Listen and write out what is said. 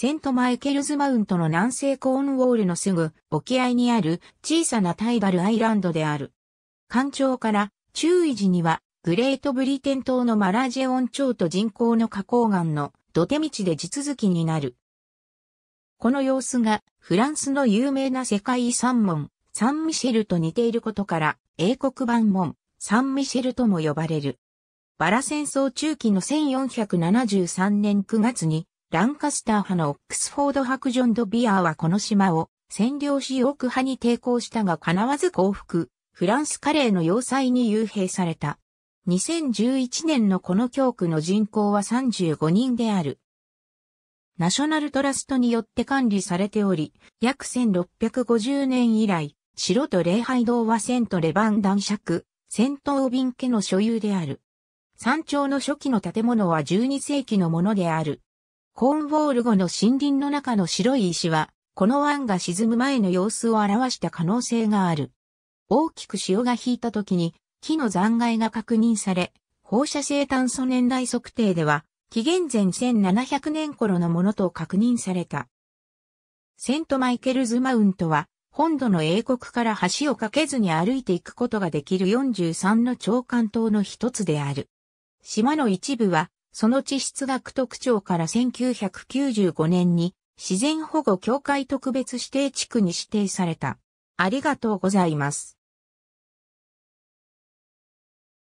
セントマイケルズマウントの南西コーンウォールのすぐ沖合にある小さなタイバルアイランドである。干潮から注意時にはグレートブリテン島のマラジェオン町と人工の花崗岩の土手道で地続きになる。この様子がフランスの有名な世界遺産門、サンミシェルと似ていることから英国版門、サンミシェルとも呼ばれる。バラ戦争中期の1473年9月にランカスター派のオックスフォード伯ジョン・ド・ビアーはこの島を占領し奥派に抵抗したが必わず降伏、フランスカレーの要塞に幽閉された。2011年のこの教区の人口は35人である。ナショナルトラストによって管理されており、約1650年以来、城と礼拝堂はセント・レバン男爵、戦闘ン家の所有である。山頂の初期の建物は12世紀のものである。コーンウォール後の森林の中の白い石は、この湾が沈む前の様子を表した可能性がある。大きく潮が引いた時に木の残骸が確認され、放射性炭素年代測定では、紀元前1700年頃のものと確認された。セントマイケルズマウントは、本土の英国から橋を架けずに歩いていくことができる43の長官島の一つである。島の一部はその地質学特徴から1995年に自然保護協会特別指定地区に指定された。ありがとうございます。